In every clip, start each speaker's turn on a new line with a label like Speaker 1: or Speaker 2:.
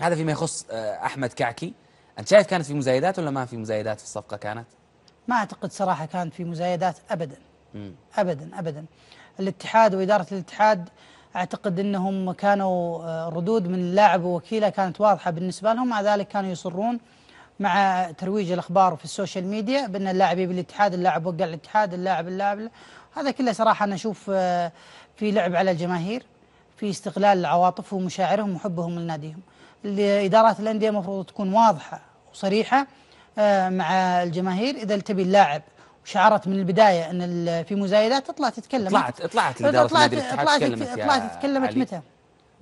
Speaker 1: هذا فيما يخص آه، أحمد كعكي أنت شايف كانت في مزايدات ولا ما في مزايدات في الصفقة كانت؟
Speaker 2: ما أعتقد صراحة كانت في مزايدات أبدا مم. أبدا أبدا الاتحاد وإدارة الاتحاد أعتقد أنهم كانوا آه، ردود من اللاعب ووكيله كانت واضحة بالنسبة لهم مع ذلك كانوا يصرون مع ترويج الأخبار في السوشيال ميديا بأن اللاعب يبي الاتحاد اللاعب وقع الاتحاد اللاعب اللاعب هذا كله صراحة أنا أشوف آه، في لعب على الجماهير في استغلال عواطفهم ومشاعرهم وحبهم لناديهم لإدارات الأندية المفروض تكون واضحة وصريحة آه، مع الجماهير إذا تبي اللاعب وشعرت من البدايه ان في مزايدات تطلع تتكلم طلعت طلعت اداره نادي الاتحاد تكلمت طلعت تكلمت متى؟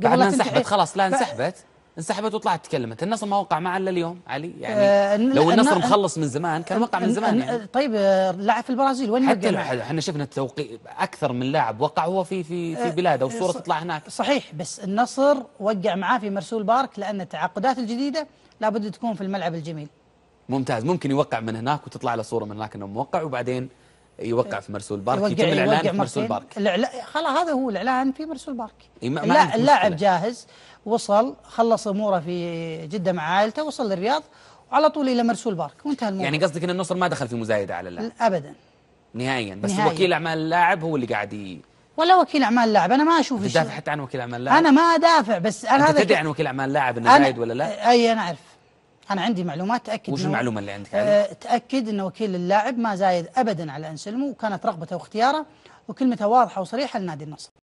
Speaker 1: قبل لا انسحبت خلاص لا انسحبت انسحبت وطلعت تكلمت النصر ما وقع معه الا اليوم علي يعني آه لو النصر مخلص من زمان كان وقع من زمان يعني
Speaker 2: طيب لاعب في البرازيل وين حتى احنا
Speaker 1: شفنا التوقيع اكثر من لاعب وقع هو في في
Speaker 2: في آه، بلاده والصوره تطلع هناك صحيح بس النصر وقع معاه في مرسول بارك لان التعاقدات الجديده لابد تكون في الملعب الجميل
Speaker 1: ممتاز ممكن يوقع من هناك وتطلع له صوره من هناك انه موقع وبعدين يوقع في مرسول بارك يتم الاعلان في مرسول بارك
Speaker 2: خلاص هذا هو الاعلان في مرسول بارك
Speaker 1: لا اللاعب
Speaker 2: جاهز وصل خلص اموره في جده مع عائلته وصل للرياض وعلى طول الى مرسول بارك وانتهى الموضوع يعني قصدك
Speaker 1: ان النصر ما دخل في مزايده على اللاعب ابدا نهائيا بس نهائياً. وكيل اعمال اللاعب هو اللي قاعد
Speaker 2: ولا وكيل اعمال اللاعب انا ما اشوف تدافع حتى
Speaker 1: عن وكيل اعمال اللاعب انا ما
Speaker 2: ادافع بس انا هذا تدري عن
Speaker 1: وكيل اعمال اللاعب انه زايد ولا لا
Speaker 2: اي انا اعرف انا عندي معلومات تاكد وش المعلومه
Speaker 1: اللي عندك آه
Speaker 2: تاكد ان وكيل اللاعب ما زايد ابدا على انسلمو وكانت رغبته واختياره وكلمته واضحه وصريحه لنادي النصر